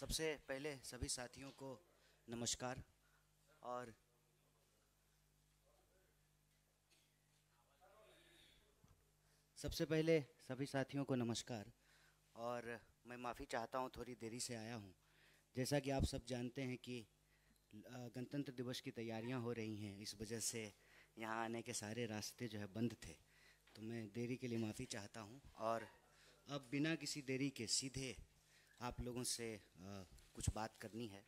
सबसे पहले सभी साथियों को नमस्कार और सबसे पहले सभी साथियों को नमस्कार और मैं माफ़ी चाहता हूँ थोड़ी देरी से आया हूँ जैसा कि आप सब जानते हैं कि गणतंत्र दिवस की तैयारियां हो रही हैं इस वजह से यहाँ आने के सारे रास्ते जो है बंद थे तो मैं देरी के लिए माफ़ी चाहता हूँ और अब बिना किसी देरी के सीधे आप लोगों से आ, कुछ बात करनी है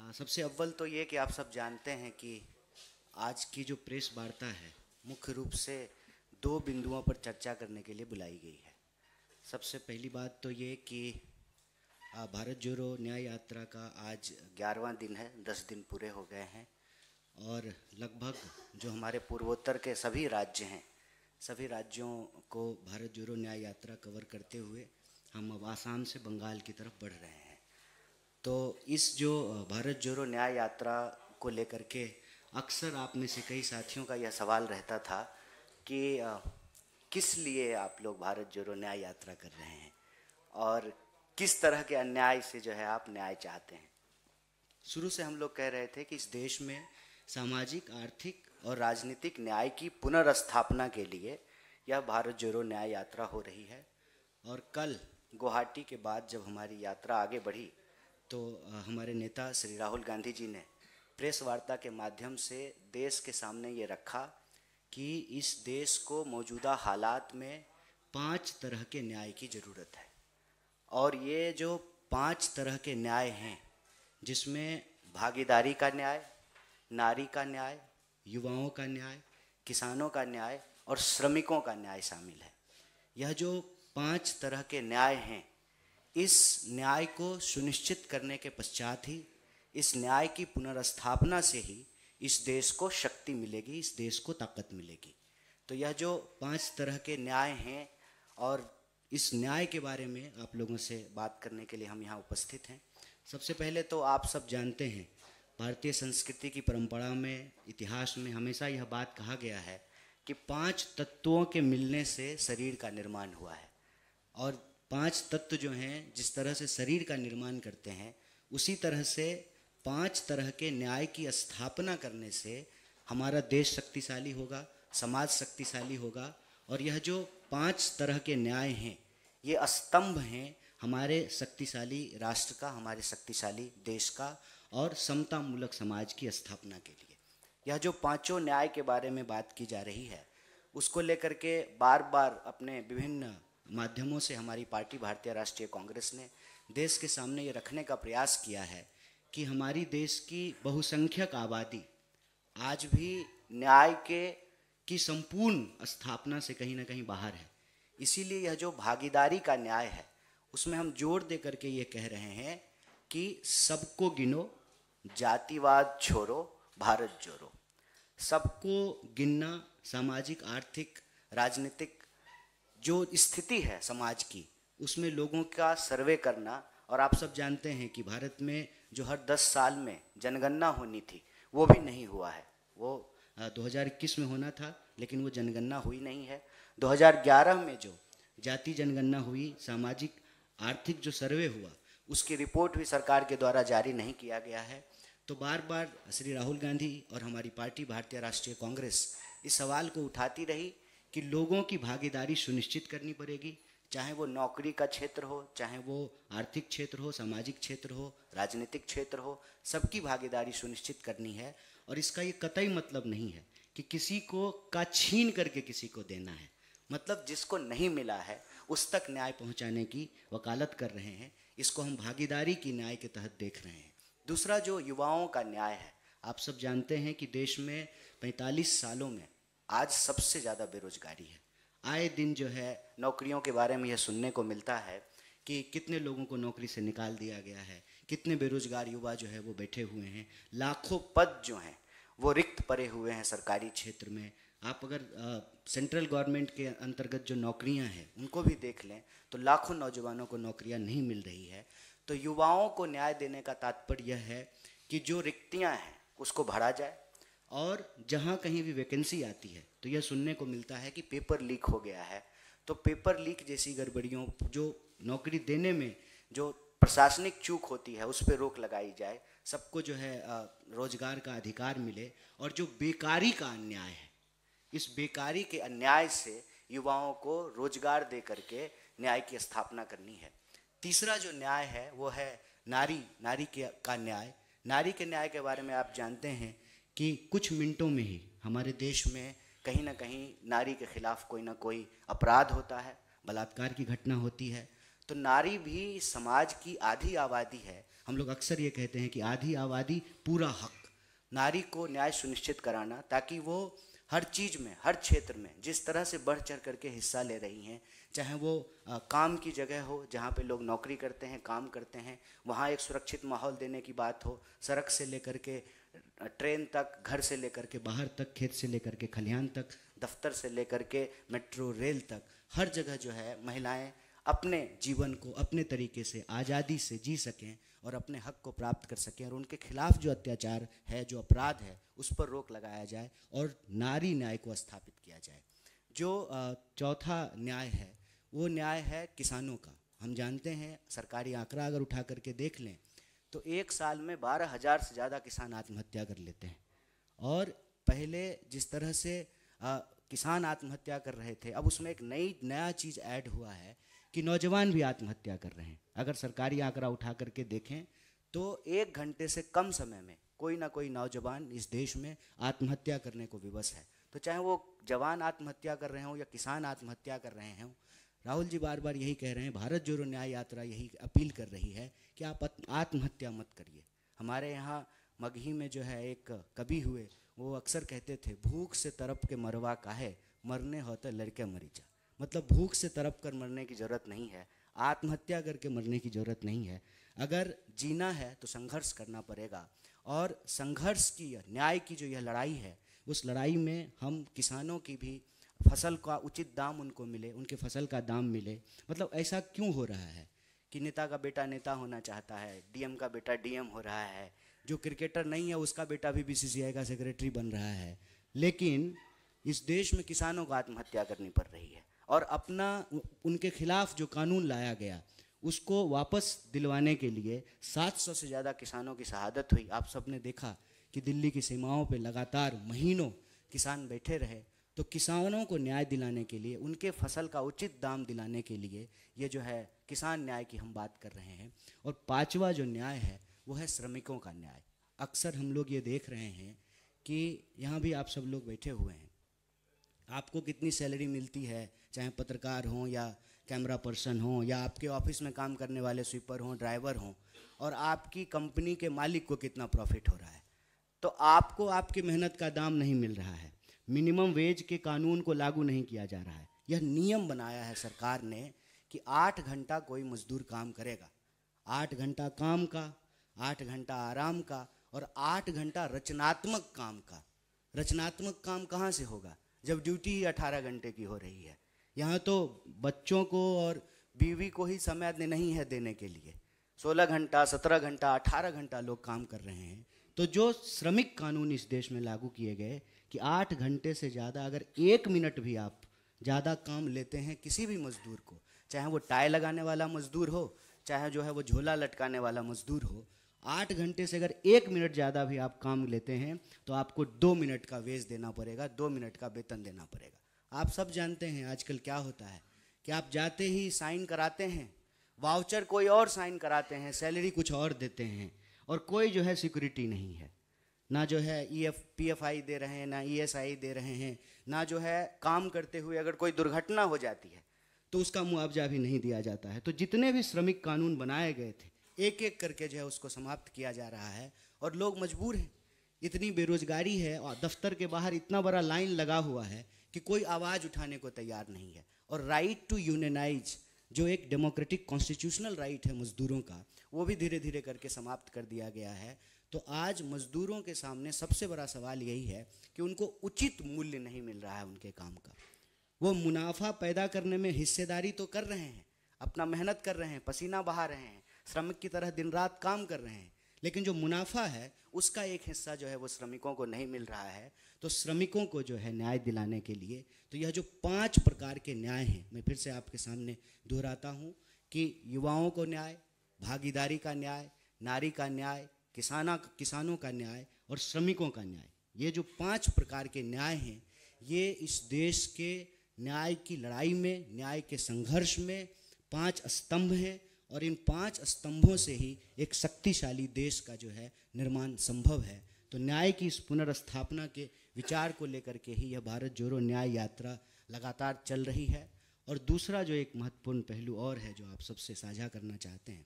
आ, सबसे अव्वल तो ये कि आप सब जानते हैं कि आज की जो प्रेस वार्ता है मुख्य रूप से दो बिंदुओं पर चर्चा करने के लिए बुलाई गई है सबसे पहली बात तो ये कि भारत जोड़ो न्याय यात्रा का आज ग्यारहवा दिन है दस दिन पूरे हो गए हैं और लगभग जो हमारे पूर्वोत्तर के सभी राज्य हैं सभी राज्यों को भारत जोड़ो न्याय यात्रा कवर करते हुए हम अब आसाम से बंगाल की तरफ बढ़ रहे हैं तो इस जो भारत जोड़ो न्याय यात्रा को लेकर के अक्सर आप में से कई साथियों का यह सवाल रहता था कि किस लिए आप लोग भारत जोड़ो न्याय यात्रा कर रहे हैं और किस तरह के अन्याय से जो है आप न्याय चाहते हैं शुरू से हम लोग कह रहे थे कि इस देश में सामाजिक आर्थिक और राजनीतिक न्याय की पुनर्स्थापना के लिए यह भारत जोड़ो न्याय यात्रा हो रही है और कल गुवाहाटी के बाद जब हमारी यात्रा आगे बढ़ी तो हमारे नेता श्री राहुल गांधी जी ने प्रेस वार्ता के माध्यम से देश के सामने ये रखा कि इस देश को मौजूदा हालात में पांच तरह के न्याय की ज़रूरत है और ये जो पांच तरह के न्याय हैं जिसमें भागीदारी का न्याय नारी का न्याय युवाओं का न्याय किसानों का न्याय और श्रमिकों का न्याय शामिल है यह जो पांच तरह के न्याय हैं इस न्याय को सुनिश्चित करने के पश्चात ही इस न्याय की पुनर्स्थापना से ही इस देश को शक्ति मिलेगी इस देश को ताकत मिलेगी तो यह जो पांच तरह के न्याय हैं और इस न्याय के बारे में आप लोगों से बात करने के लिए हम यहाँ उपस्थित हैं सबसे पहले तो आप सब जानते हैं भारतीय संस्कृति की परंपरा में इतिहास में हमेशा यह बात कहा गया है कि पांच तत्वों के मिलने से शरीर का निर्माण हुआ है और पांच तत्व जो हैं जिस तरह से शरीर का निर्माण करते हैं उसी तरह से पांच तरह के न्याय की स्थापना करने से हमारा देश शक्तिशाली होगा समाज शक्तिशाली होगा और यह जो पांच तरह के न्याय हैं ये स्तंभ हैं हमारे शक्तिशाली राष्ट्र का हमारे शक्तिशाली देश का और समता मूलक समाज की स्थापना के लिए यह जो पांचों न्याय के बारे में बात की जा रही है उसको लेकर के बार बार अपने विभिन्न माध्यमों से हमारी पार्टी भारतीय राष्ट्रीय कांग्रेस ने देश के सामने ये रखने का प्रयास किया है कि हमारी देश की बहुसंख्यक आबादी आज भी न्याय के की संपूर्ण स्थापना से कहीं ना कहीं बाहर है इसीलिए यह जो भागीदारी का न्याय है उसमें हम जोर दे करके ये कह रहे हैं कि सबको गिनो जातिवाद छोड़ो भारत जोड़ो सबको गिनना सामाजिक आर्थिक राजनीतिक जो स्थिति है समाज की उसमें लोगों का सर्वे करना और आप सब जानते हैं कि भारत में जो हर 10 साल में जनगणना होनी थी वो भी नहीं हुआ है वो 2021 में होना था लेकिन वो जनगणना हुई नहीं है 2011 में जो जाति जनगणना हुई सामाजिक आर्थिक जो सर्वे हुआ उसकी रिपोर्ट भी सरकार के द्वारा जारी नहीं किया गया है तो बार बार श्री राहुल गांधी और हमारी पार्टी भारतीय राष्ट्रीय कांग्रेस इस सवाल को उठाती रही कि लोगों की भागीदारी सुनिश्चित करनी पड़ेगी चाहे वो नौकरी का क्षेत्र हो चाहे वो आर्थिक क्षेत्र हो सामाजिक क्षेत्र हो राजनीतिक क्षेत्र हो सबकी भागीदारी सुनिश्चित करनी है और इसका ये कतई मतलब नहीं है कि किसी को का छीन करके किसी को देना है मतलब जिसको नहीं मिला है उस तक न्याय पहुंचाने की वकालत कर रहे हैं इसको हम भागीदारी की न्याय के तहत देख रहे हैं दूसरा जो युवाओं का न्याय है आप सब जानते हैं कि देश में 45 सालों में आज सबसे ज़्यादा बेरोजगारी है आए दिन जो है नौकरियों के बारे में यह सुनने को मिलता है कि कितने लोगों को नौकरी से निकाल दिया गया है कितने बेरोजगार युवा जो है वो बैठे हुए हैं लाखों पद जो हैं वो रिक्त पड़े हुए हैं सरकारी क्षेत्र में आप अगर आ, सेंट्रल गवर्नमेंट के अंतर्गत जो नौकरियां हैं उनको भी देख लें तो लाखों नौजवानों को नौकरियां नहीं मिल रही है तो युवाओं को न्याय देने का तात्पर्य यह है कि जो रिक्तियां हैं उसको भरा जाए और जहाँ कहीं भी वैकेंसी आती है तो यह सुनने को मिलता है कि पेपर लीक हो गया है तो पेपर लीक जैसी गड़बड़ियों जो नौकरी देने में जो प्रशासनिक चूक होती है उस पर रोक लगाई जाए सबको जो है रोजगार का अधिकार मिले और जो बेकारी का अन्याय है इस बेकारी के अन्याय से युवाओं को रोजगार दे करके न्याय की स्थापना करनी है तीसरा जो न्याय है वो है नारी नारी के का न्याय नारी के न्याय के बारे में आप जानते हैं कि कुछ मिनटों में ही हमारे देश में कहीं ना कहीं नारी के खिलाफ कोई ना कोई अपराध होता है बलात्कार की घटना होती है तो नारी भी समाज की आधी आबादी है हम लोग अक्सर ये कहते हैं कि आधी आबादी पूरा हक नारी को न्याय सुनिश्चित कराना ताकि वो हर चीज़ में हर क्षेत्र में जिस तरह से बढ़ चढ़ करके हिस्सा ले रही हैं चाहे वो आ, काम की जगह हो जहाँ पे लोग नौकरी करते हैं काम करते हैं वहाँ एक सुरक्षित माहौल देने की बात हो सड़क से लेकर के ट्रेन तक घर से लेकर के बाहर तक खेत से लेकर के खलिहान तक दफ्तर से लेकर के मेट्रो रेल तक हर जगह जो है महिलाएं अपने जीवन को अपने तरीके से आज़ादी से जी सकें और अपने हक को प्राप्त कर सकें और उनके खिलाफ जो अत्याचार है जो अपराध है उस पर रोक लगाया जाए और नारी न्याय को स्थापित किया जाए जो चौथा न्याय है वो न्याय है किसानों का हम जानते हैं सरकारी आंकड़ा अगर उठा करके देख लें तो एक साल में बारह हज़ार से ज़्यादा किसान आत्महत्या कर लेते हैं और पहले जिस तरह से आ, किसान आत्महत्या कर रहे थे अब उसमें एक नई नया चीज़ ऐड हुआ है कि नौजवान भी आत्महत्या कर रहे हैं अगर सरकारी आंकड़ा उठा करके देखें तो एक घंटे से कम समय में कोई ना कोई नौजवान इस देश में आत्महत्या करने को विवश है तो चाहे वो जवान आत्महत्या कर रहे हों या किसान आत्महत्या कर रहे हों राहुल जी बार बार यही कह रहे हैं भारत जोड़ो न्याय यात्रा यही अपील कर रही है कि आप आत्महत्या मत करिए हमारे यहाँ मगही में जो है एक कवि हुए वो अक्सर कहते थे भूख से तरप के मरवा काहे मरने होते लड़के मरी मतलब भूख से तरप कर मरने की ज़रूरत नहीं है आत्महत्या करके मरने की ज़रूरत नहीं है अगर जीना है तो संघर्ष करना पड़ेगा और संघर्ष की न्याय की जो यह लड़ाई है उस लड़ाई में हम किसानों की भी फसल का उचित दाम उनको मिले उनके फसल का दाम मिले मतलब ऐसा क्यों हो रहा है कि नेता का बेटा नेता होना चाहता है डीएम का बेटा डीएम हो रहा है जो क्रिकेटर नहीं है उसका बेटा भी बीसीसीआई का सेक्रेटरी बन रहा है लेकिन इस देश में किसानों को आत्महत्या करनी पड़ रही है और अपना उनके खिलाफ जो कानून लाया गया उसको वापस दिलवाने के लिए 700 से ज़्यादा किसानों की शहादत हुई आप सबने देखा कि दिल्ली की सीमाओं पर लगातार महीनों किसान बैठे रहे तो किसानों को न्याय दिलाने के लिए उनके फसल का उचित दाम दिलाने के लिए ये जो है किसान न्याय की हम बात कर रहे हैं और पांचवा जो न्याय है वो है श्रमिकों का न्याय अक्सर हम लोग ये देख रहे हैं कि यहाँ भी आप सब लोग बैठे हुए हैं आपको कितनी सैलरी मिलती है चाहे पत्रकार हों या कैमरा पर्सन हों या आपके ऑफिस में काम करने वाले स्वीपर हों ड्राइवर हों और आपकी कंपनी के मालिक को कितना प्रॉफिट हो रहा है तो आपको आपकी मेहनत का दाम नहीं मिल रहा है मिनिमम वेज के कानून को लागू नहीं किया जा रहा है यह नियम बनाया है सरकार ने कि आठ घंटा कोई मजदूर काम करेगा आठ घंटा काम का आठ घंटा आराम का और आठ घंटा रचनात्मक काम का रचनात्मक काम कहाँ से होगा जब ड्यूटी ही अठारह घंटे की हो रही है यहाँ तो बच्चों को और बीवी को ही समय नहीं है देने के लिए सोलह घंटा सत्रह घंटा अठारह घंटा लोग काम कर रहे हैं तो जो श्रमिक कानून इस देश में लागू किए गए कि आठ घंटे से ज़्यादा अगर एक मिनट भी आप ज़्यादा काम लेते हैं किसी भी मज़दूर को चाहे वो टाई लगाने वाला मज़दूर हो चाहे जो है वो झोला लटकाने वाला मज़दूर हो आठ घंटे से अगर एक मिनट ज़्यादा भी आप काम लेते हैं तो आपको दो मिनट का वेज देना पड़ेगा दो मिनट का वेतन देना पड़ेगा आप सब जानते हैं आजकल क्या होता है कि आप जाते ही साइन कराते हैं वाउचर कोई और साइन कराते हैं सैलरी कुछ और देते हैं और कोई जो है सिक्योरिटी नहीं है ना जो है E F P F I दे रहे हैं ना ई एस आई दे रहे हैं ना जो है काम करते हुए अगर कोई दुर्घटना हो जाती है तो उसका मुआवजा भी नहीं दिया जाता है तो जितने भी श्रमिक कानून बनाए गए थे एक एक करके जो है उसको समाप्त किया जा रहा है और लोग मजबूर हैं इतनी बेरोजगारी है और दफ्तर के बाहर इतना बड़ा लाइन लगा हुआ है कि कोई आवाज़ उठाने को तैयार नहीं है और राइट टू यूनियनाइज जो एक डेमोक्रेटिक कॉन्स्टिट्यूशनल राइट है मजदूरों का वो भी धीरे धीरे करके समाप्त कर दिया गया है तो आज मजदूरों के सामने सबसे बड़ा सवाल यही है कि उनको उचित मूल्य नहीं मिल रहा है उनके काम का वो मुनाफा पैदा करने में हिस्सेदारी तो कर रहे हैं अपना मेहनत कर रहे हैं पसीना बहा रहे हैं श्रमिक की तरह दिन रात काम कर रहे हैं लेकिन जो मुनाफा है उसका एक हिस्सा जो है वो श्रमिकों को नहीं मिल रहा है तो श्रमिकों को जो है न्याय दिलाने के लिए तो यह जो पांच प्रकार के न्याय हैं मैं फिर से आपके सामने दोहराता हूँ कि युवाओं को न्याय भागीदारी का न्याय नारी का न्याय किसाना किसानों का न्याय और श्रमिकों का न्याय ये जो पांच प्रकार के न्याय हैं ये इस देश के न्याय की लड़ाई में न्याय के संघर्ष में पांच स्तंभ हैं और इन पांच स्तंभों से ही एक शक्तिशाली देश का जो है निर्माण संभव है तो न्याय की इस पुनर्स्थापना के विचार को लेकर के ही यह भारत जोड़ो न्याय यात्रा लगातार चल रही है और दूसरा जो एक महत्वपूर्ण पहलू और है जो आप सबसे साझा करना चाहते हैं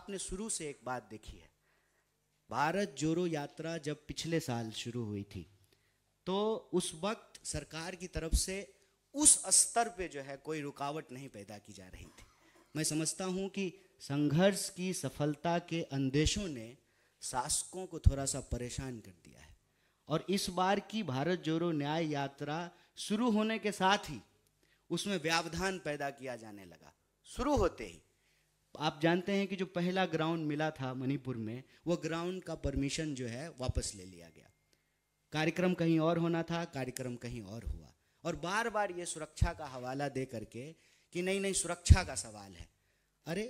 आपने शुरू से एक बात देखी है भारत जोड़ो यात्रा जब पिछले साल शुरू हुई थी तो उस वक्त सरकार की तरफ से उस स्तर पे जो है कोई रुकावट नहीं पैदा की जा रही थी मैं समझता हूँ कि संघर्ष की सफलता के अंदेशों ने शासकों को थोड़ा सा परेशान कर दिया है और इस बार की भारत जोड़ो न्याय यात्रा शुरू होने के साथ ही उसमें व्यावधान पैदा किया जाने लगा शुरू होते ही आप जानते हैं कि जो पहला ग्राउंड मिला था मणिपुर में वो ग्राउंड का परमिशन जो है वापस ले लिया गया कार्यक्रम कहीं और होना था कार्यक्रम कहीं और हुआ और बार बार ये सुरक्षा का हवाला दे करके कि नहीं नहीं सुरक्षा का सवाल है अरे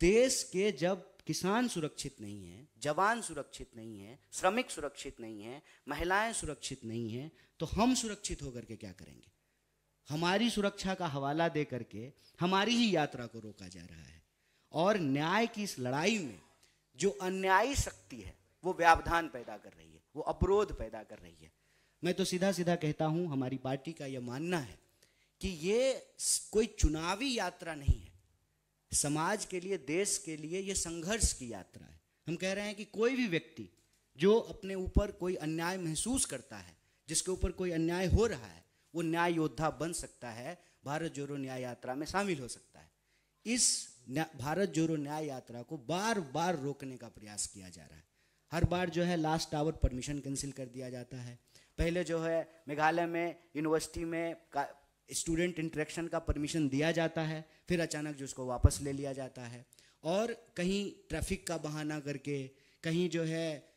देश के जब किसान सुरक्षित नहीं है जवान सुरक्षित नहीं है श्रमिक सुरक्षित नहीं है महिलाएं सुरक्षित नहीं है तो हम सुरक्षित होकर के क्या करेंगे हमारी सुरक्षा का हवाला दे करके हमारी ही यात्रा को रोका जा रहा है और न्याय की इस लड़ाई में जो अन्यायी शक्ति है वो व्यावधान पैदा कर रही है वो अवरोध पैदा कर रही है मैं तो सीधा सीधा कहता हूं हमारी पार्टी का यह मानना है कि ये कोई चुनावी यात्रा नहीं है समाज के लिए देश के लिए यह संघर्ष की यात्रा है हम कह रहे हैं कि कोई भी व्यक्ति जो अपने ऊपर कोई अन्याय महसूस करता है जिसके ऊपर कोई अन्याय हो रहा है वो न्याय योद्धा बन सकता है भारत जोड़ो न्याय यात्रा में शामिल हो सकता है इस भारत जोड़ो न्याय यात्रा को बार बार रोकने का प्रयास किया जा रहा है हर बार जो है लास्ट आवर परमिशन कैंसिल कर दिया जाता है पहले जो है मेघालय में यूनिवर्सिटी में स्टूडेंट इंटरेक्शन का परमिशन दिया जाता है फिर अचानक जो उसको वापस ले लिया जाता है और कहीं ट्रैफिक का बहाना करके कहीं जो है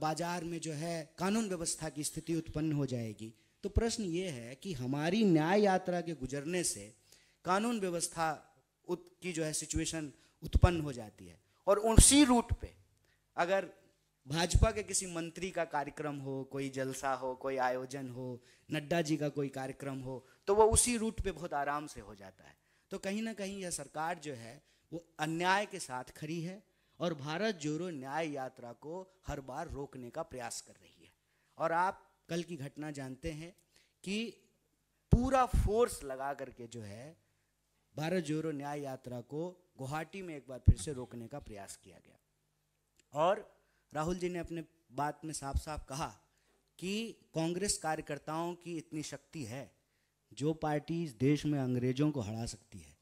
बाजार में जो है कानून व्यवस्था की स्थिति उत्पन्न हो जाएगी तो प्रश्न ये है कि हमारी न्याय यात्रा के गुजरने से कानून व्यवस्था की जो है सिचुएशन उत्पन्न हो जाती है और उसी रूट पे अगर भाजपा के किसी मंत्री का कार्यक्रम हो कोई जलसा हो कोई आयोजन हो नड्डा जी का कोई कार्यक्रम हो तो वो उसी रूट पे बहुत आराम से हो जाता है तो कहीं ना कहीं यह सरकार जो है वो अन्याय के साथ खड़ी है और भारत जोड़ो न्याय यात्रा को हर बार रोकने का प्रयास कर रही है और आप कल की घटना जानते हैं कि पूरा फोर्स लगा करके जो है भारत जोड़ो न्याय यात्रा को गुवाहाटी में एक बार फिर से रोकने का प्रयास किया गया और राहुल जी ने अपने बात में साफ साफ कहा कि कांग्रेस कार्यकर्ताओं की इतनी शक्ति है जो पार्टी इस देश में अंग्रेजों को हरा सकती है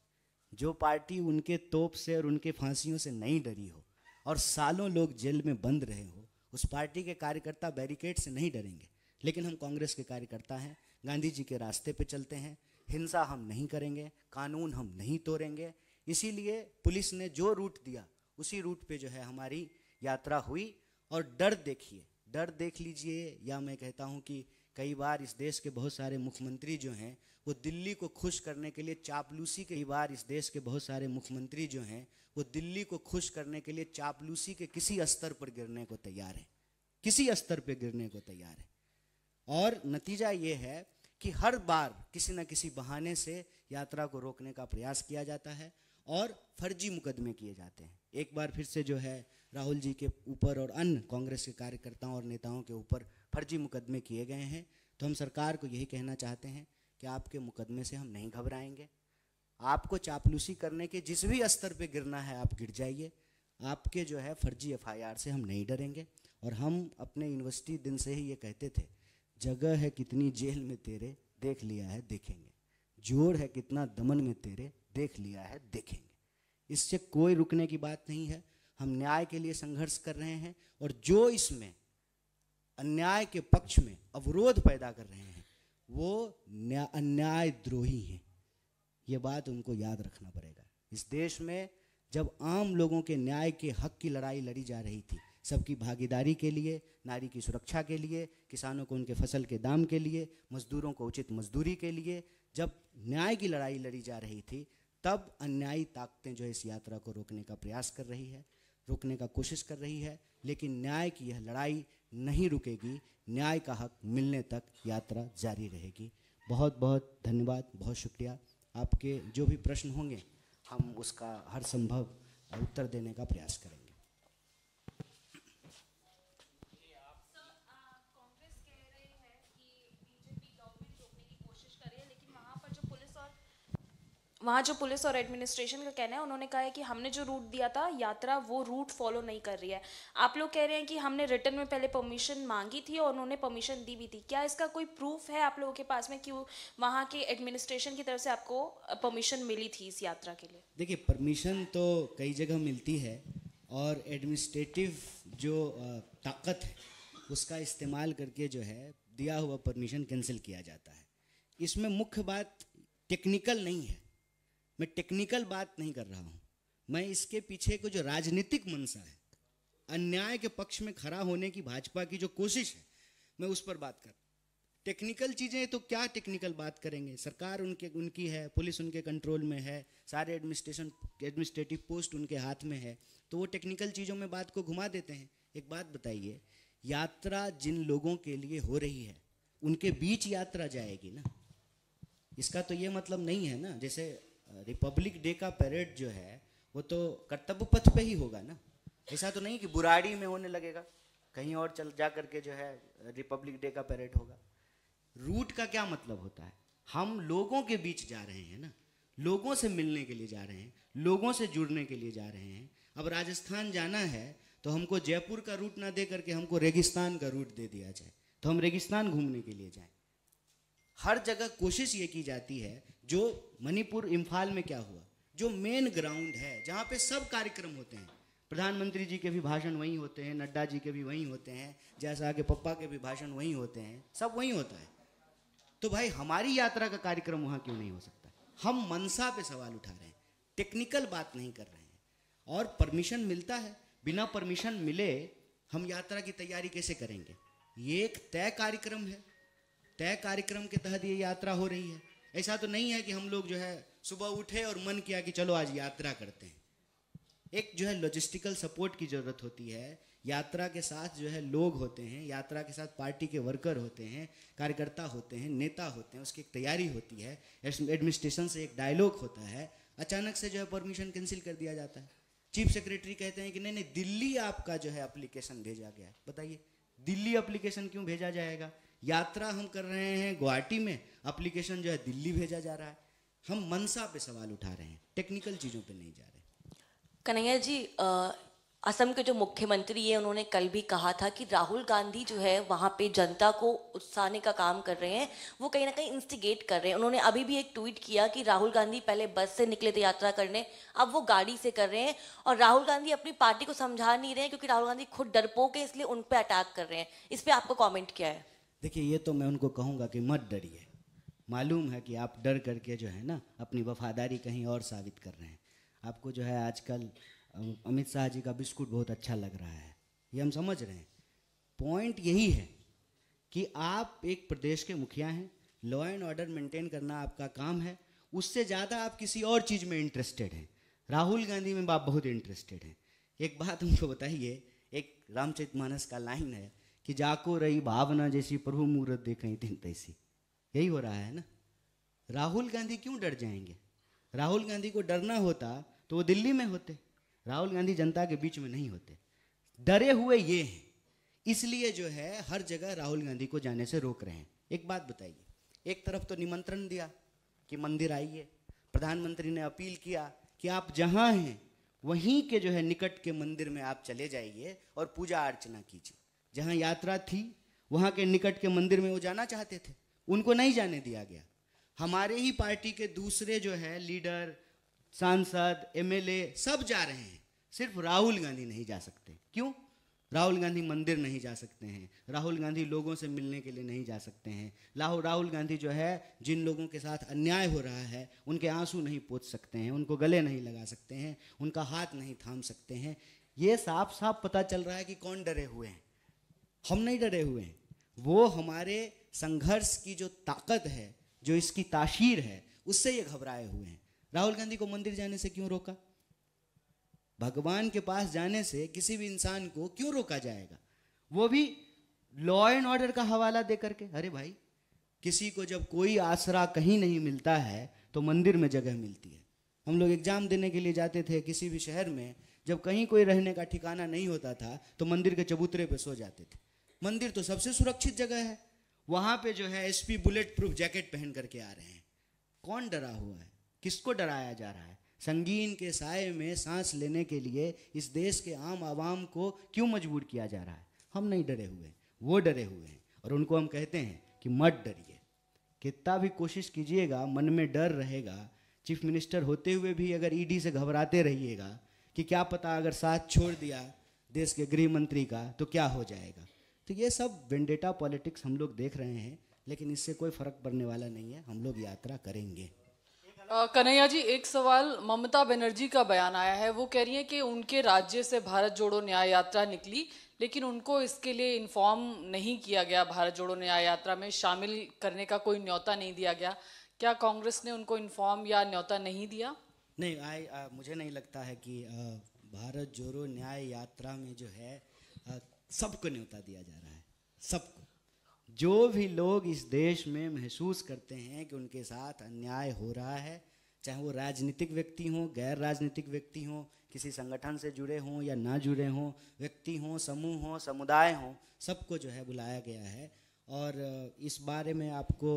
जो पार्टी उनके तोप से और उनके फांसियों से नहीं डरी हो और सालों लोग जेल में बंद रहे हो उस पार्टी के कार्यकर्ता बैरिकेड से नहीं डरेंगे लेकिन हम कांग्रेस के कार्यकर्ता हैं गांधी जी के रास्ते पे चलते हैं हिंसा हम नहीं करेंगे कानून हम नहीं तोड़ेंगे इसीलिए पुलिस ने जो रूट दिया उसी रूट पे जो है हमारी यात्रा हुई और डर देखिए डर देख लीजिए या मैं कहता हूँ कि कई बार इस देश के बहुत सारे मुख्यमंत्री जो हैं वो दिल्ली को खुश करने के लिए चापलूसी कई बार इस देश के बहुत सारे मुख्यमंत्री जो हैं वो दिल्ली को खुश करने के लिए चापलूसी के किसी स्तर पर गिरने को तैयार है किसी स्तर पर गिरने को तैयार है और नतीजा ये है कि हर बार किसी न किसी बहाने से यात्रा को रोकने का प्रयास किया जाता है और फर्जी मुकदमे किए जाते हैं एक बार फिर से जो है राहुल जी के ऊपर और अन्य कांग्रेस के कार्यकर्ताओं और नेताओं के ऊपर फर्जी मुकदमे किए गए हैं तो हम सरकार को यही कहना चाहते हैं कि आपके मुकदमे से हम नहीं घबराएंगे आपको चापलूसी करने के जिस भी स्तर पर गिरना है आप गिर जाइए आपके जो है फर्जी एफ से हम नहीं डरेंगे और हम अपने यूनिवर्सिटी दिन से ही ये कहते थे जगह है कितनी जेल में तेरे देख लिया है देखेंगे जोर है कितना दमन में तेरे देख लिया है देखेंगे इससे कोई रुकने की बात नहीं है हम न्याय के लिए संघर्ष कर रहे हैं और जो इसमें अन्याय के पक्ष में अवरोध पैदा कर रहे हैं वो अन्याय द्रोही हैं ये बात उनको याद रखना पड़ेगा इस देश में जब आम लोगों के न्याय के हक की लड़ाई लड़ी जा रही थी सबकी भागीदारी के लिए नारी की सुरक्षा के लिए किसानों को उनके फसल के दाम के लिए मजदूरों को उचित मजदूरी के लिए जब न्याय की लड़ाई लड़ी जा रही थी तब अन्यायी ताकतें जो इस यात्रा को रोकने का प्रयास कर रही है रोकने का कोशिश कर रही है लेकिन न्याय की यह लड़ाई नहीं रुकेगी न्याय का हक मिलने तक यात्रा जारी रहेगी बहुत बहुत धन्यवाद बहुत शुक्रिया आपके जो भी प्रश्न होंगे हम उसका हर संभव उत्तर देने का प्रयास करेंगे वहाँ जो पुलिस और एडमिनिस्ट्रेशन का कहना है उन्होंने कहा है कि हमने जो रूट दिया था यात्रा वो रूट फॉलो नहीं कर रही है आप लोग कह रहे हैं कि हमने रिटर्न में पहले परमिशन मांगी थी और उन्होंने परमिशन दी भी थी क्या इसका कोई प्रूफ है आप लोगों के पास में कि वहाँ के एडमिनिस्ट्रेशन की तरफ से आपको परमिशन मिली थी इस यात्रा के लिए देखिए परमिशन तो कई जगह मिलती है और एडमिनिस्ट्रेटिव जो ताकत है उसका इस्तेमाल करके जो है दिया हुआ परमिशन कैंसिल किया जाता है इसमें मुख्य बात टेक्निकल नहीं है मैं टेक्निकल बात नहीं कर रहा हूँ मैं इसके पीछे को जो राजनीतिक मनसा है अन्याय के पक्ष में खड़ा होने की भाजपा की जो कोशिश है मैं उस पर बात कर टेक्निकल चीज़ें तो क्या टेक्निकल बात करेंगे सरकार उनके उनकी है पुलिस उनके कंट्रोल में है सारे एडमिनिस्ट्रेशन एडमिनिस्ट्रेटिव पोस्ट उनके हाथ में है तो वो टेक्निकल चीज़ों में बात को घुमा देते हैं एक बात बताइए यात्रा जिन लोगों के लिए हो रही है उनके बीच यात्रा जाएगी ना इसका तो ये मतलब नहीं है ना जैसे रिपब्लिक डे का परेड जो है वो तो कर्तव्य पथ पे ही होगा ना ऐसा तो नहीं कि बुराड़ी में होने लगेगा कहीं और चल जा करके जो है रिपब्लिक डे का परेड होगा रूट का क्या मतलब होता है हम लोगों के बीच जा रहे हैं ना लोगों से मिलने के लिए जा रहे हैं लोगों से जुड़ने के लिए जा रहे हैं अब राजस्थान जाना है तो हमको जयपुर का रूट ना दे करके हमको रेगिस्तान का रूट दे दिया जाए तो हम रेगिस्तान घूमने के लिए जाएं हर जगह कोशिश ये की जाती है जो मणिपुर इम्फाल में क्या हुआ जो मेन ग्राउंड है जहाँ पे सब कार्यक्रम होते हैं प्रधानमंत्री जी के भी भाषण वहीं होते हैं नड्डा जी के भी वहीं होते हैं जैसा कि पप्पा के भी भाषण वहीं होते हैं सब वहीं होता है तो भाई हमारी यात्रा का कार्यक्रम वहाँ क्यों नहीं हो सकता हम मनसा पे सवाल उठा रहे हैं टेक्निकल बात नहीं कर रहे हैं और परमिशन मिलता है बिना परमिशन मिले हम यात्रा की तैयारी कैसे करेंगे ये एक तय कार्यक्रम है तय कार्यक्रम के तहत ये यात्रा हो रही है ऐसा तो नहीं है कि हम लोग जो है सुबह उठे और मन किया कि चलो आज यात्रा करते हैं एक जो है लॉजिस्टिकल सपोर्ट की ज़रूरत होती है यात्रा के साथ जो है लोग होते हैं यात्रा के साथ पार्टी के वर्कर होते हैं कार्यकर्ता होते हैं नेता होते हैं उसकी एक तैयारी होती है एडमिनिस्ट्रेशन से एक डायलॉग होता है अचानक से जो है परमिशन कैंसिल कर दिया जाता है चीफ सेक्रेटरी कहते हैं कि नहीं नहीं दिल्ली आपका जो है अप्लीकेशन भेजा गया बताइए दिल्ली अप्लीकेशन क्यों भेजा जाएगा यात्रा हम कर रहे हैं गुवाहाटी में अप्लीकेशन जो है दिल्ली भेजा जा रहा है हम मनसा पे सवाल उठा रहे हैं टेक्निकल चीज़ों पे नहीं जा रहे कन्हैया जी आ... असम के जो मुख्यमंत्री हैं उन्होंने कल भी कहा था कि राहुल गांधी जो है वहाँ पे जनता को उत्साहने का काम कर रहे हैं वो कहीं ना कहीं इंस्टिगेट कर रहे हैं उन्होंने अभी भी एक ट्वीट किया कि राहुल गांधी पहले बस से निकले थे यात्रा करने अब वो गाड़ी से कर रहे हैं और राहुल गांधी अपनी पार्टी को समझा नहीं रहे हैं क्योंकि राहुल गांधी खुद डरपोक है इसलिए उन पर अटैक कर रहे हैं इस पर आपका कॉमेंट क्या है देखिए ये तो मैं उनको कहूँगा कि मत डरिए मालूम है कि आप डर करके जो है ना अपनी वफादारी कहीं और साबित कर रहे हैं आपको जो है आजकल अमित शाह जी का बिस्कुट बहुत अच्छा लग रहा है ये हम समझ रहे हैं पॉइंट यही है कि आप एक प्रदेश के मुखिया हैं लॉ एंड ऑर्डर मेंटेन करना आपका काम है उससे ज़्यादा आप किसी और चीज़ में इंटरेस्टेड हैं राहुल गांधी में आप बहुत इंटरेस्टेड हैं एक बात हमको बताइए एक रामचरित मानस का लाइन है कि जाको रही भावना जैसी प्रभु मुहूर्त देखें दिन तैसी यही हो रहा है ना राहुल गांधी क्यों डर जाएंगे राहुल गांधी को डरना होता तो वो दिल्ली में होते राहुल गांधी जनता के बीच में नहीं होते डरे हुए ये हैं इसलिए जो है हर जगह राहुल गांधी को जाने से रोक रहे हैं एक बात बताइए एक तरफ तो निमंत्रण दिया कि मंदिर आइए प्रधानमंत्री ने अपील किया कि आप जहाँ हैं वहीं के जो है निकट के मंदिर में आप चले जाइए और पूजा अर्चना कीजिए जहाँ यात्रा थी वहाँ के निकट के मंदिर में वो जाना चाहते थे उनको नहीं जाने दिया गया हमारे ही पार्टी के दूसरे जो है लीडर सांसद एमएलए सब जा रहे हैं सिर्फ राहुल गांधी नहीं जा सकते क्यों राहुल गांधी मंदिर नहीं जा सकते हैं राहुल गांधी लोगों से मिलने के लिए नहीं जा सकते हैं लाहौर राहुल गांधी जो है जिन लोगों के साथ अन्याय हो रहा है उनके आंसू नहीं पोच सकते हैं उनको गले नहीं लगा सकते हैं उनका हाथ नहीं थाम सकते हैं ये साफ साफ पता चल रहा है कि कौन डरे हुए हैं हम नहीं डरे हुए हैं वो हमारे संघर्ष की जो ताकत है जो इसकी ताशीर है उससे ये घबराए हुए हैं राहुल गांधी को मंदिर जाने से क्यों रोका भगवान के पास जाने से किसी भी इंसान को क्यों रोका जाएगा वो भी लॉ एंड ऑर्डर का हवाला दे करके अरे भाई किसी को जब कोई आसरा कहीं नहीं मिलता है तो मंदिर में जगह मिलती है हम लोग एग्जाम देने के लिए जाते थे किसी भी शहर में जब कहीं कोई रहने का ठिकाना नहीं होता था तो मंदिर के चबूतरे पे सो जाते थे मंदिर तो सबसे सुरक्षित जगह है वहां पे जो है एसपी बुलेट प्रूफ जैकेट पहन करके आ रहे हैं कौन डरा हुआ है किसको डराया जा रहा है संगीन के साय में सांस लेने के लिए इस देश के आम आवाम को क्यों मजबूर किया जा रहा है हम नहीं डरे हुए वो डरे हुए हैं और उनको हम कहते हैं कि मत डरिए कितना भी कोशिश कीजिएगा मन में डर रहेगा चीफ मिनिस्टर होते हुए भी अगर ईडी e से घबराते रहिएगा कि क्या पता अगर साथ छोड़ दिया देश के गृह मंत्री का तो क्या हो जाएगा तो ये सब वेंडेटा पॉलिटिक्स हम लोग देख रहे हैं लेकिन इससे कोई फर्क पड़ने वाला नहीं है हम लोग यात्रा करेंगे कन्हैया जी एक सवाल ममता बनर्जी का बयान आया है वो कह रही है कि उनके राज्य से भारत जोड़ो न्याय यात्रा निकली लेकिन उनको इसके लिए इन्फॉर्म नहीं किया गया भारत जोड़ो न्याय यात्रा में शामिल करने का कोई न्योता नहीं दिया गया क्या कांग्रेस ने उनको इन्फॉर्म या न्योता नहीं दिया नहीं आई मुझे नहीं लगता है कि आ, भारत जोड़ो न्याय यात्रा में जो है आ, सबको न्योता दिया जा रहा है सबको जो भी लोग इस देश में महसूस करते हैं कि उनके साथ अन्याय हो रहा है चाहे वो राजनीतिक व्यक्ति हों गैर राजनीतिक व्यक्ति हों किसी संगठन से जुड़े हों या ना जुड़े हों व्यक्ति हों समूह हों समुदाय हों सबको जो है बुलाया गया है और इस बारे में आपको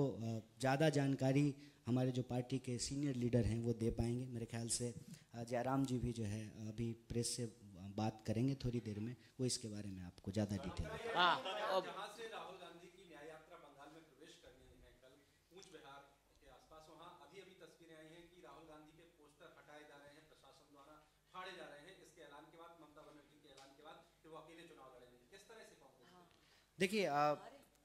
ज़्यादा जानकारी हमारे जो पार्टी के सीनियर लीडर हैं वो दे पाएंगे मेरे ख्याल से जयराम जी भी जो है अभी प्रेस से बात करेंगे थोड़ी देर में वो इसके बारे में आपको ज़्यादा हाँ, हाँ, हाँ, डिटेल देखिए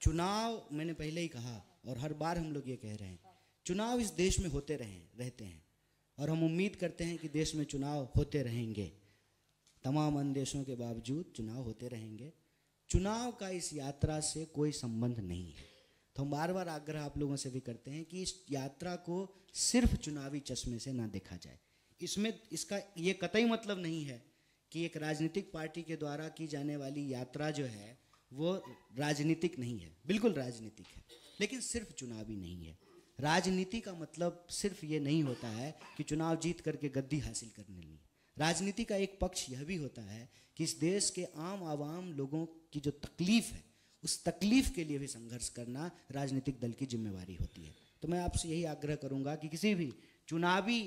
चुनाव मैंने पहले ही कहा और हर बार हम लोग ये कह रहे हैं चुनाव इस देश में होते रहे रहते हैं और हम उम्मीद करते हैं कि देश में चुनाव होते रहेंगे तमाम अंदेशों के बावजूद चुनाव होते रहेंगे चुनाव का इस यात्रा से कोई संबंध नहीं है तो हम बार बार आग्रह आप लोगों से भी करते हैं कि इस यात्रा को सिर्फ चुनावी चश्मे से ना देखा जाए इसमें इसका ये कतई मतलब नहीं है कि एक राजनीतिक पार्टी के द्वारा की जाने वाली यात्रा जो है वो राजनीतिक नहीं है बिल्कुल राजनीतिक है लेकिन सिर्फ चुनावी नहीं है राजनीति का मतलब सिर्फ ये नहीं होता है कि चुनाव जीत करके गद्दी हासिल करने लिए राजनीति का एक पक्ष यह भी होता है कि इस देश के आम आवाम लोगों की जो तकलीफ है उस तकलीफ के लिए भी संघर्ष करना राजनीतिक दल की जिम्मेवारी होती है तो मैं आपसे यही आग्रह करूंगा कि किसी भी चुनावी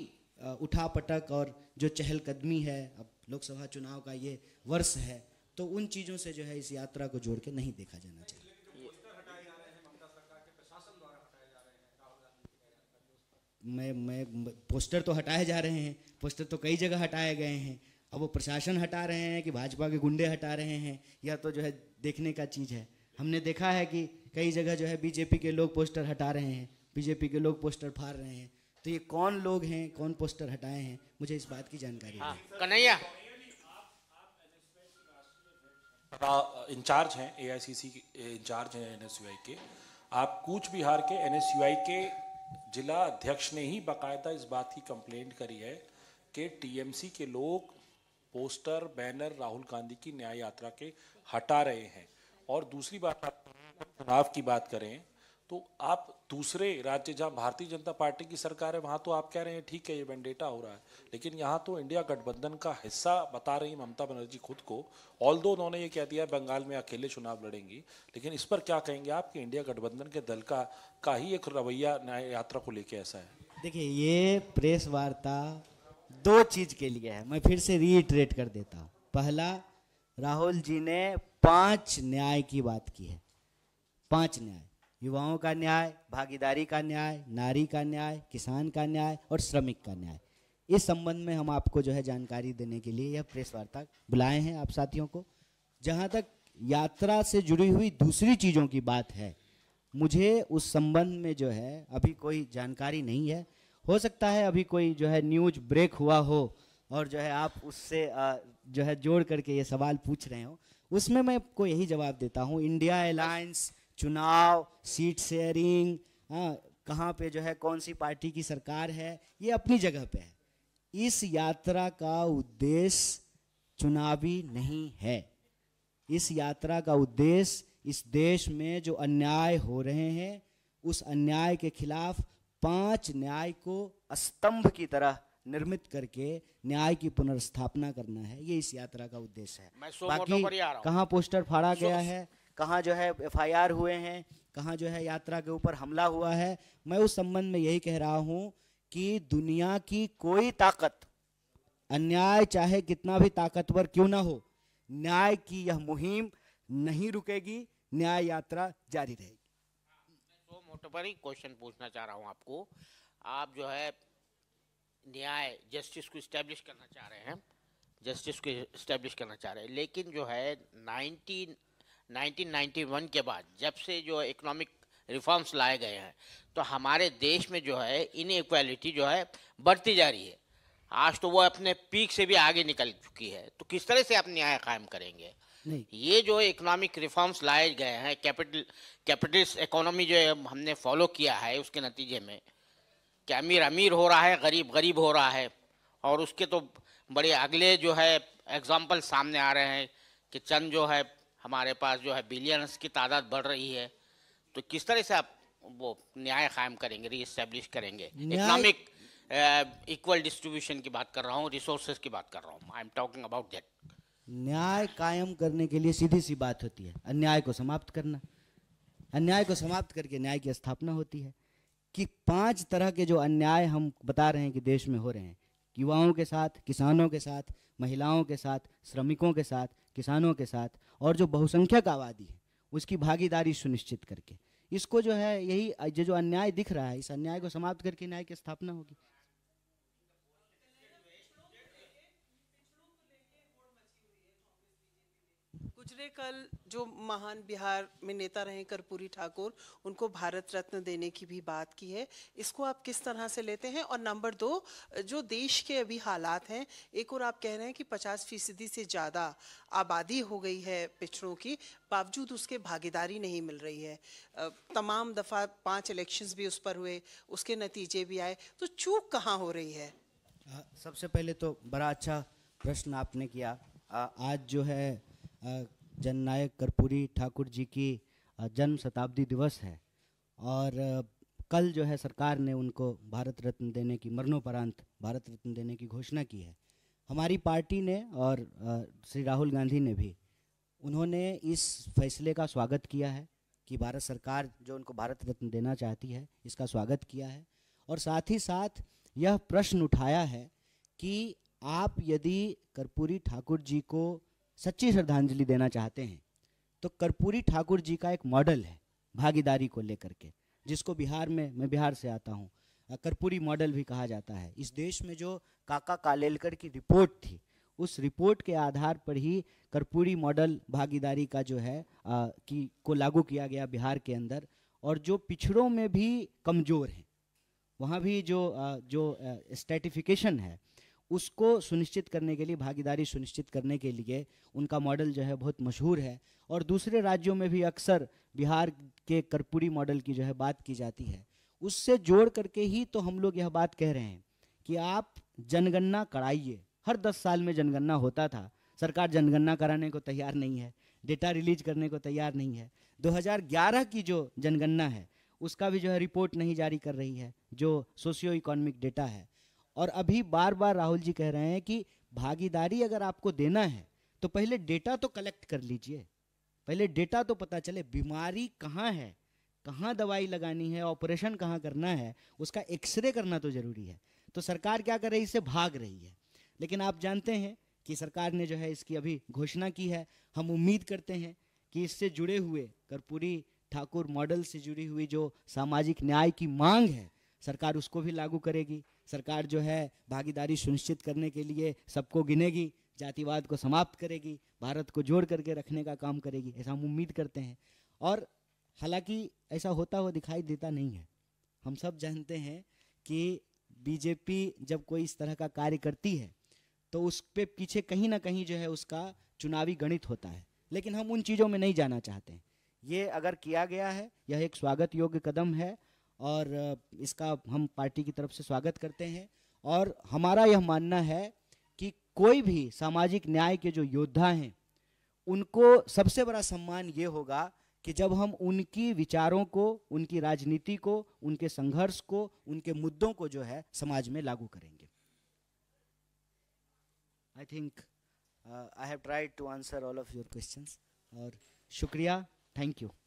उठापटक और जो चहलकदमी है अब लोकसभा चुनाव का ये वर्ष है तो उन चीज़ों से जो है इस यात्रा को जोड़ के नहीं देखा जाना चाहिए मैं मैं पोस्टर तो हटाए जा रहे हैं पोस्टर तो कई जगह हटाए गए हैं अब वो प्रशासन हटा रहे हैं कि भाजपा के गुंडे हटा रहे हैं या तो जो है देखने का चीज़ है हमने देखा है कि कई जगह जो है बीजेपी के लोग पोस्टर हटा रहे हैं बीजेपी के लोग पोस्टर फाड़ रहे हैं तो ये कौन लोग हैं कौन पोस्टर हटाए हैं मुझे इस बात की जानकारी हाँ, कन्हैया हाँ, इंचार्ज हैं एआईसीसी इंचार्ज हैं एनएसयूआई के आप कूच बिहार के एनएसयूआई के जिला अध्यक्ष ने ही बाकायदा इस बात की कंप्लेंट करी है कि टीएमसी के लोग पोस्टर बैनर राहुल गांधी की न्याय यात्रा के हटा रहे हैं और दूसरी बात चुनाव की बात करें तो आप दूसरे राज्य जहाँ भारतीय जनता पार्टी की सरकार है वहाँ तो आप कह रहे हैं ठीक है ये वेंडेटा हो रहा है लेकिन यहाँ तो इंडिया गठबंधन का हिस्सा बता रही ममता बनर्जी खुद को ऑल दो उन्होंने ये कह दिया बंगाल में अकेले चुनाव लड़ेंगी लेकिन इस पर क्या कहेंगे आप कि इंडिया गठबंधन के दल का का ही एक रवैया न्याय यात्रा को लेके ऐसा है देखिए ये प्रेस वार्ता दो चीज़ के लिए है मैं फिर से रीइटरेट कर देता हूँ पहला राहुल जी ने पांच न्याय की बात की है पांच न्याय युवाओं का न्याय भागीदारी का न्याय नारी का न्याय किसान का न्याय और श्रमिक का न्याय इस संबंध में हम आपको जो है जानकारी देने के लिए यह प्रेस वार्ता बुलाए हैं आप साथियों को जहाँ तक यात्रा से जुड़ी हुई दूसरी चीज़ों की बात है मुझे उस संबंध में जो है अभी कोई जानकारी नहीं है हो सकता है अभी कोई जो है न्यूज ब्रेक हुआ हो और जो है आप उससे जो है जोड़ करके ये सवाल पूछ रहे हो उसमें मैं आपको यही जवाब देता हूँ इंडिया एयरलाइंस चुनाव सीट शेयरिंग हाँ, कहाँ पे जो है कौन सी पार्टी की सरकार है ये अपनी जगह पे है इस यात्रा का उद्देश्य चुनावी नहीं है इस यात्रा का उद्देश्य इस देश में जो अन्याय हो रहे हैं उस अन्याय के खिलाफ पांच न्याय को स्तंभ की तरह निर्मित करके न्याय की पुनर्स्थापना करना है ये इस यात्रा का उद्देश्य है बाकी कहाँ पोस्टर फाड़ा गया है कहाँ जो है एफ हुए हैं कहाँ जो है यात्रा के ऊपर हमला हुआ है मैं उस संबंध में यही कह रहा हूँ कि दुनिया की कोई ताकत अन्याय चाहे कितना भी ताकतवर क्यों ना हो न्याय की यह मुहिम नहीं रुकेगी न्याय यात्रा जारी रहेगी तो मोटोपरी क्वेश्चन पूछना चाह रहा हूँ आपको आप जो है न्याय जस्टिस को स्टैब्लिश करना चाह रहे हैं जस्टिस को स्टैब्लिश करना चाह रहे हैं लेकिन जो है नाइनटीन 19... 1991 के बाद जब से जो इकोनॉमिक रिफॉर्म्स लाए गए हैं तो हमारे देश में जो है इनक्वालिटी जो है बढ़ती जा रही है आज तो वो अपने पीक से भी आगे निकल चुकी है तो किस तरह से आप न्याय कायम करेंगे ये जो इकोनॉमिक रिफॉर्म्स लाए गए हैं कैपिटल कैपिटलिस्ट इकोनॉमी जो हमने फॉलो किया है उसके नतीजे में कि अमीर अमीर हो रहा है गरीब गरीब हो रहा है और उसके तो बड़े अगले जो है एग्जाम्पल सामने आ रहे हैं कि चंद जो है हमारे पास जो है बिलियंस की तादाद बढ़ रही है तो किस तरह से आप वो न्याय कायम करेंगे रीस्टेब्लिश करेंगे इकोनॉमिक इक्वल डिस्ट्रीब्यूशन की बात कर रहा हूँ रिसोर्सेज की बात कर रहा हूँ I am talking about that न्याय कायम करने के लिए सीधी सी बात होती है अन्याय को समाप्त करना अन्याय को समाप्त करके न्याय की स्थापना होती है कि पांच तरह के जो अन्याय हम बता रहे हैं कि देश में हो रहे हैं युवाओं के साथ किसानों के साथ महिलाओं के साथ श्रमिकों के साथ किसानों के साथ और जो बहुसंख्यक आबादी है उसकी भागीदारी सुनिश्चित करके इसको जो है यही जो अन्याय दिख रहा है इस अन्याय को समाप्त करके न्याय की स्थापना होगी गुजरे कल जो महान बिहार में नेता रहे कर्पूरी ठाकुर उनको भारत रत्न देने की भी बात की है इसको आप किस तरह से लेते हैं और नंबर दो जो देश के अभी हालात हैं एक और आप कह रहे हैं कि पचास फीसदी से ज़्यादा आबादी हो गई है पिछड़ों की बावजूद उसके भागीदारी नहीं मिल रही है तमाम दफ़ा पांच इलेक्शंस भी उस पर हुए उसके नतीजे भी आए तो चूक कहाँ हो रही है सबसे पहले तो बड़ा अच्छा प्रश्न आपने किया आज जो है जननायक कर्पूरी ठाकुर जी की जन्म शताब्दी दिवस है और कल जो है सरकार ने उनको भारत रत्न देने की मरणोपरांत भारत रत्न देने की घोषणा की है हमारी पार्टी ने और श्री राहुल गांधी ने भी उन्होंने इस फैसले का स्वागत किया है कि भारत सरकार जो उनको भारत रत्न देना चाहती है इसका स्वागत किया है और साथ ही साथ यह प्रश्न उठाया है कि आप यदि कर्पूरी ठाकुर जी को सच्ची श्रद्धांजलि देना चाहते हैं तो कर्पूरी ठाकुर जी का एक मॉडल है भागीदारी को लेकर के जिसको बिहार में मैं बिहार से आता हूँ कर्पूरी मॉडल भी कहा जाता है इस देश में जो काका कालेलकर की रिपोर्ट थी उस रिपोर्ट के आधार पर ही कर्पूरी मॉडल भागीदारी का जो है आ, की को लागू किया गया बिहार के अंदर और जो पिछड़ों में भी कमज़ोर हैं वहाँ भी जो आ, जो स्टेटिफिकेशन है उसको सुनिश्चित करने के लिए भागीदारी सुनिश्चित करने के लिए उनका मॉडल जो है बहुत मशहूर है और दूसरे राज्यों में भी अक्सर बिहार के कर्पूरी मॉडल की जो है बात की जाती है उससे जोड़ करके ही तो हम लोग यह बात कह रहे हैं कि आप जनगणना कराइए हर दस साल में जनगणना होता था सरकार जनगणना कराने को तैयार नहीं है डेटा रिलीज करने को तैयार नहीं है 2011 की जो जनगणना है उसका भी जो है रिपोर्ट नहीं जारी कर रही है जो सोशियो इकोनॉमिक डेटा है और अभी बार बार राहुल जी कह रहे हैं कि भागीदारी अगर आपको देना है तो पहले डेटा तो कलेक्ट कर लीजिए पहले डेटा तो पता चले बीमारी कहाँ है कहाँ दवाई लगानी है ऑपरेशन कहाँ करना है उसका एक्सरे करना तो ज़रूरी है तो सरकार क्या कर रही है भाग रही है लेकिन आप जानते हैं कि सरकार ने जो है इसकी अभी घोषणा की है हम उम्मीद करते हैं कि इससे जुड़े हुए कर्पूरी ठाकुर मॉडल से जुड़ी हुई जो सामाजिक न्याय की मांग है सरकार उसको भी लागू करेगी सरकार जो है भागीदारी सुनिश्चित करने के लिए सबको गिनेगी जातिवाद को समाप्त करेगी भारत को जोड़ करके रखने का काम करेगी ऐसा हम उम्मीद करते हैं और हालांकि ऐसा होता हुआ दिखाई देता नहीं है हम सब जानते हैं कि बीजेपी जब कोई इस तरह का कार्य करती है तो उस पर पीछे कहीं ना कहीं जो है उसका चुनावी गणित होता है लेकिन हम उन चीज़ों में नहीं जाना चाहते हैं ये अगर किया गया है यह एक स्वागत योग्य कदम है और इसका हम पार्टी की तरफ से स्वागत करते हैं और हमारा यह मानना है कि कोई भी सामाजिक न्याय के जो योद्धा हैं उनको सबसे बड़ा सम्मान ये होगा कि जब हम उनकी विचारों को उनकी राजनीति को उनके संघर्ष को उनके मुद्दों को जो है समाज में लागू करेंगे I think I have tried to answer all of your questions और शुक्रिया थैंक यू